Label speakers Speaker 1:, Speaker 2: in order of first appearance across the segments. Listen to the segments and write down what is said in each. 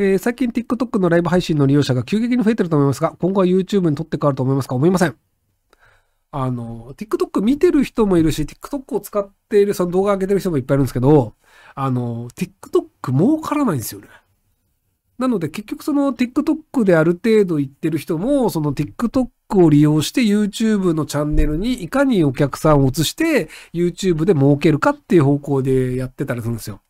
Speaker 1: えー、最近 TikTok のライブ配信の利用者が急激に増えてると思いますが、今後は YouTube に取って変わると思いますか思いません。あの、TikTok 見てる人もいるし、TikTok を使っている、その動画上げてる人もいっぱいいるんですけど、あの、TikTok 儲からないんですよね。なので結局その TikTok である程度行ってる人も、その TikTok を利用して YouTube のチャンネルにいかにお客さんを移して YouTube で儲けるかっていう方向でやってたりするんですよ。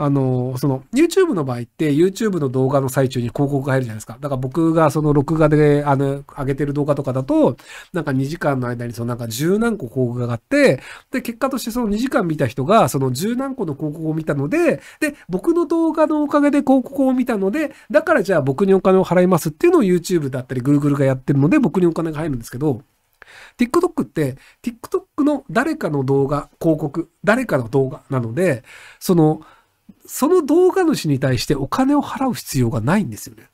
Speaker 1: あの、その、YouTube の場合って、YouTube の動画の最中に広告が入るじゃないですか。だから僕がその録画で、あの、上げてる動画とかだと、なんか2時間の間にそのなんか10何個広告があって、で、結果としてその2時間見た人が、その10何個の広告を見たので、で、僕の動画のおかげで広告を見たので、だからじゃあ僕にお金を払いますっていうのを YouTube だったり Google がやってるので、僕にお金が入るんですけど、TikTok って、TikTok の誰かの動画、広告、誰かの動画なので、その、その動画主に対してお金を払う必要がないんですよね。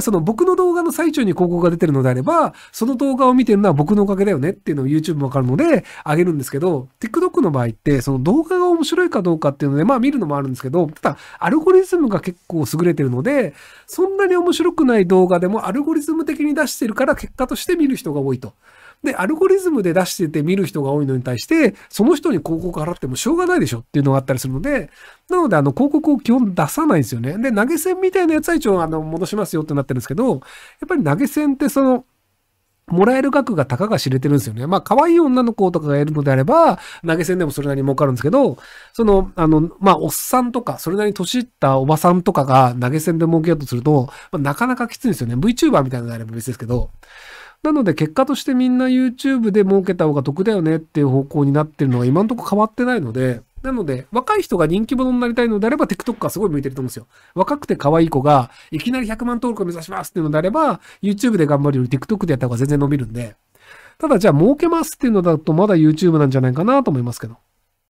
Speaker 1: その僕の動画の最中に広告が出てるのであれば、その動画を見てるのは僕のおかげだよねっていうのを YouTube もわかるので、あげるんですけど、TikTok の場合って、その動画が面白いかどうかっていうので、まあ見るのもあるんですけど、ただ、アルゴリズムが結構優れてるので、そんなに面白くない動画でもアルゴリズム的に出してるから、結果として見る人が多いと。で、アルゴリズムで出してて見る人が多いのに対して、その人に広告払ってもしょうがないでしょっていうのがあったりするので、なので、あの、広告を基本出さないんですよね。で、投げ銭みたいなやつは一応、あの、戻しますよってなってるんですけど、やっぱり投げ銭ってその、もらえる額がたかが知れてるんですよね。まあ、可愛い女の子とかがいるのであれば、投げ銭でもそれなりに儲かるんですけど、その、あの、まあ、おっさんとか、それなりに年いったおばさんとかが投げ銭で儲けようとすると、まあ、なかなかきついんですよね。VTuber みたいなのであれば別ですけど、なので結果としてみんな YouTube で儲けた方が得だよねっていう方向になってるのは今んとこ変わってないので、なので、若い人が人気者になりたいのであれば、TikTok はすごい向いてると思うんですよ。若くて可愛い子が、いきなり100万登録を目指しますっていうのであれば、YouTube で頑張るより TikTok でやった方が全然伸びるんで。ただ、じゃあ儲けますっていうのだと、まだ YouTube なんじゃないかなと思いますけど。